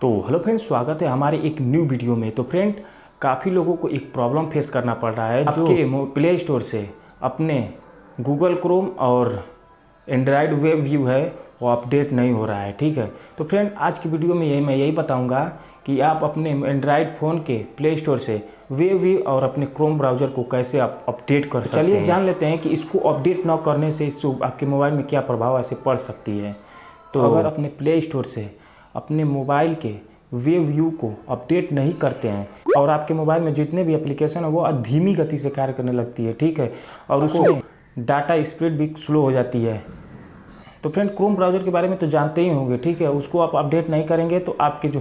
तो hello friends स्वागत है हमारे एक न्यू वीडियो में तो फ्रेंड काफ़ी लोगों को एक प्रॉब्लम फेस करना पड़ रहा है जो प्ले स्टोर से अपने गूगल क्रोम और एंड्रॉयड वेब व्यू है वो अपडेट नहीं हो रहा है ठीक है तो फ्रेंड आज की वीडियो में यही मैं यही बताऊंगा कि आप अपने एंड्रॉयड फ़ोन के प्ले स्टोर से वेब व्यू और अपने क्रोम ब्राउज़र को कैसे आप अपडेट कर सकते हैं चलिए जान लेते हैं कि इसको अपडेट ना करने से इस आपके मोबाइल में क्या प्रभाव ऐसे पड़ सकती है तो अगर अपने प्ले स्टोर से अपने मोबाइल के वे व्यू को अपडेट नहीं करते हैं और आपके मोबाइल में जितने भी एप्लीकेशन है वो धीमी गति से कार्य करने लगती है ठीक है और उसमें डाटा स्पीड भी स्लो हो जाती है तो फ्रेंड क्रोम ब्राउज़र के बारे में तो जानते ही होंगे ठीक है उसको आप अपडेट नहीं करेंगे तो आपके जो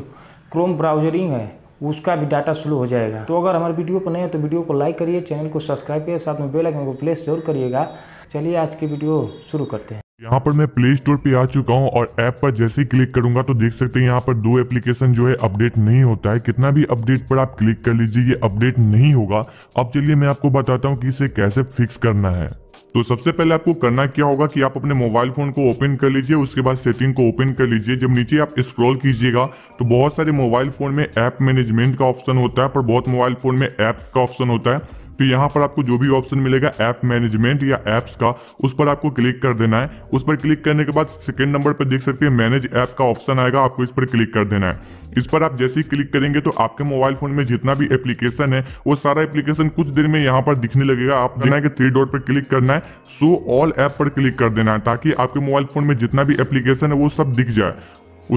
क्रोम ब्राउजरिंग है उसका भी डाटा स्लो हो जाएगा तो अगर हमारे वीडियो पर नहीं है तो वीडियो को लाइक करिए चैनल को सब्सक्राइब करिए साथ में बेल आइकन को प्लेस जरूर करिएगा चलिए आज की वीडियो शुरू करते हैं यहाँ पर मैं प्ले स्टोर पे आ चुका हूँ और ऐप पर जैसे ही क्लिक करूंगा तो देख सकते हैं यहाँ पर दो एप्लीकेशन जो है अपडेट नहीं होता है कितना भी अपडेट पर आप क्लिक कर लीजिए ये अपडेट नहीं होगा अब चलिए मैं आपको बताता हूँ कि इसे कैसे फिक्स करना है तो सबसे पहले आपको करना क्या होगा कि आप अपने मोबाइल फोन को ओपन कर लीजिए उसके बाद सेटिंग को ओपन कर लीजिए जब नीचे आप स्क्रॉल कीजिएगा तो बहुत सारे मोबाइल फोन में ऐप मैनेजमेंट का ऑप्शन होता है पर बहुत मोबाइल फोन में ऐप्स का ऑप्शन होता है तो यहाँ पर आपको जो भी ऑप्शन मिलेगा ऐप मैनेजमेंट या ऐप्स का उस पर आपको क्लिक कर देना है उस पर क्लिक करने के बाद सेकेंड नंबर पर देख सकते हैं मैनेज ऐप का ऑप्शन आएगा आपको इस पर क्लिक कर देना है इस पर आप जैसे ही क्लिक करेंगे तो आपके मोबाइल फोन में जितना भी एप्लीकेशन है वो सारा एप्लीकेशन कुछ देर में यहाँ पर दिखने लगेगा आप देना है कि थ्री डॉट पर क्लिक करना है सो ऑल ऐप पर क्लिक कर देना है ताकि आपके मोबाइल फोन में जितना भी एप्लीकेशन है वो सब दिख जाए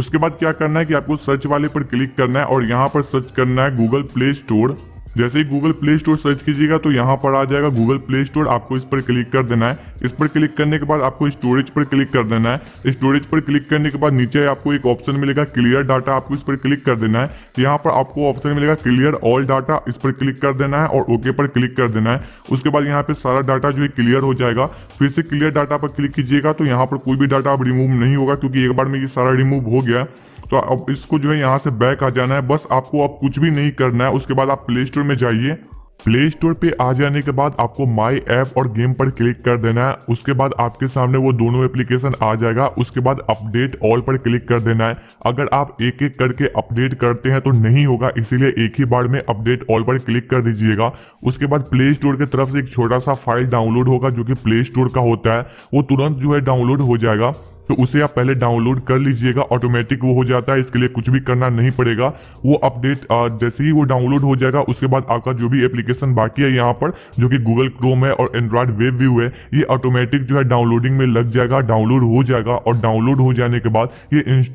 उसके बाद क्या करना है कि आपको सर्च वाले पर क्लिक करना है और यहाँ पर सर्च करना है गूगल प्ले स्टोर जैसे ही गूगल प्ले स्टोर सर्च कीजिएगा तो यहाँ पर आ जाएगा गूगल प्ले स्टोर आपको इस पर क्लिक कर देना है इस पर क्लिक करने के बाद आपको स्टोरेज पर क्लिक कर देना है स्टोरेज पर क्लिक करने के बाद नीचे आपको एक ऑप्शन मिलेगा क्लियर डाटा आपको इस पर क्लिक कर देना है यहाँ पर आपको ऑप्शन मिलेगा क्लियर ऑल डाटा इस पर क्लिक कर देना है और ओके पर क्लिक कर देना है उसके बाद यहाँ पर सारा डाटा जो है क्लियर हो जाएगा फिर से क्लियर डाटा पर क्लिक कीजिएगा तो यहाँ पर कोई भी डाटा अब रिमूव नहीं होगा क्योंकि एक बार में ये सारा रिमूव हो गया तो अब इसको जो है यहाँ से बैक आ जाना है बस आपको अब कुछ भी नहीं करना है उसके बाद आप प्ले स्टोर में जाइए प्ले स्टोर पे आ जाने के बाद आपको माई ऐप और गेम पर क्लिक कर देना है उसके बाद आपके सामने वो दोनों एप्लीकेशन आ जाएगा उसके बाद अपडेट ऑल पर क्लिक कर देना है अगर आप एक एक करके अपडेट करते हैं तो नहीं होगा इसीलिए एक ही बार में अपडेट ऑल पर क्लिक कर दीजिएगा उसके बाद प्ले स्टोर की तरफ से एक छोटा सा फाइल डाउनलोड होगा जो कि प्ले स्टोर का होता है वो तुरंत जो है डाउनलोड हो जाएगा तो उसे आप पहले डाउनलोड कर लीजिएगा ऑटोमेटिक वो हो जाता है इसके लिए कुछ भी करना नहीं पड़ेगा वो अपडेट जैसे ही वो डाउनलोड हो जाएगा उसके बाद आपका जो भी एप्लीकेशन बाकी है यहाँ पर जो कि गूगल क्रोम है और एंड्रॉयड वेब व्यू है ये ऑटोमेटिक जो है डाउनलोडिंग में लग जाएगा डाउनलोड हो जाएगा और डाउनलोड हो जाने के बाद ये इंस्टॉल